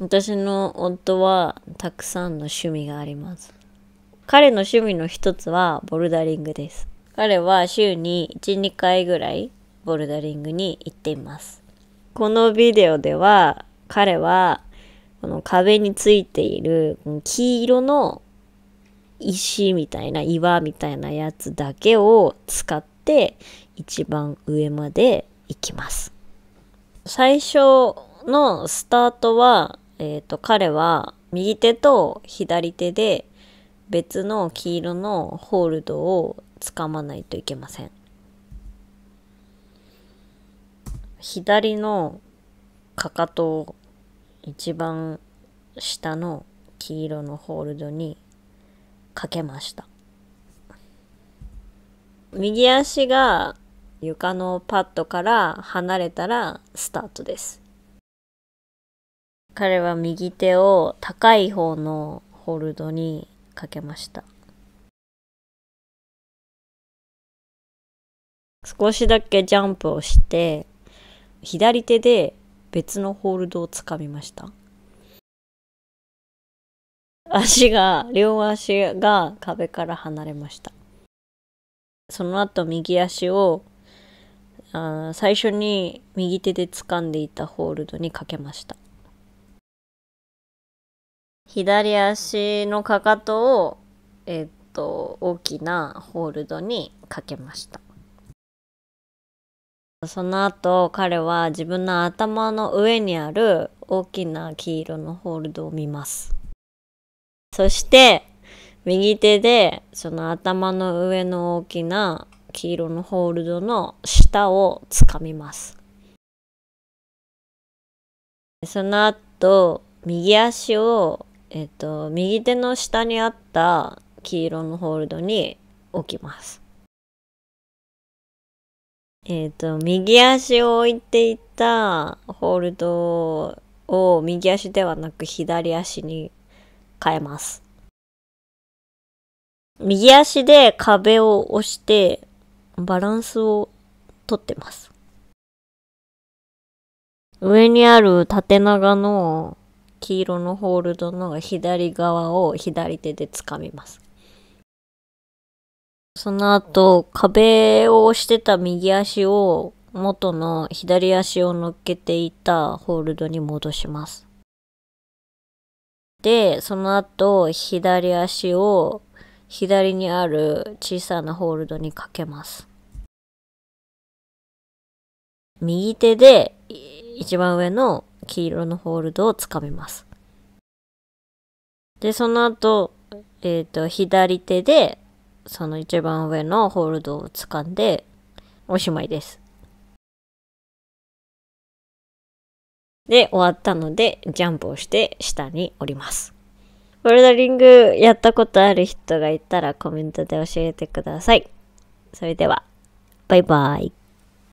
私の夫はたくさんの趣味があります。彼の趣味の一つはボルダリングです。彼は週に1、2回ぐらいボルダリングに行っています。このビデオでは彼はこの壁についている黄色の石みたいな岩みたいなやつだけを使って一番上まで行きます。最初のスタートはえーと、彼は右手と左手で別の黄色のホールドをつかまないといけません左のかかとを一番下の黄色のホールドにかけました右足が床のパッドから離れたらスタートです彼は右手を高い方のホールドにかけました少しだけジャンプをして左手で別のホールドをつかみました足が両足が壁から離れましたその後右足をあ最初に右手で掴んでいたホールドにかけました左足のかかとを、えっと、大きなホールドにかけました。その後、彼は自分の頭の上にある大きな黄色のホールドを見ます。そして、右手でその頭の上の大きな黄色のホールドの下をつかみます。その後、右足をえっ、と、右手の下にあった黄色のホールドに置きます。えっ、と、右足を置いていたホールドを右足ではなく左足に変えます。右足で壁を押してバランスをとってます。上にある縦長の黄色のホールドの左側を左手で掴みます。その後、壁を押してた右足を元の左足を乗っけていたホールドに戻します。で、その後、左足を左にある小さなホールドにかけます。右手で一番上の黄色のホールドをつかみます。で、その後、えっ、ー、と、左手で、その一番上のホールドを掴んで、おしまいです。で、終わったので、ジャンプをして下に降ります。ボルダリングやったことある人がいたらコメントで教えてください。それでは、バイバイ。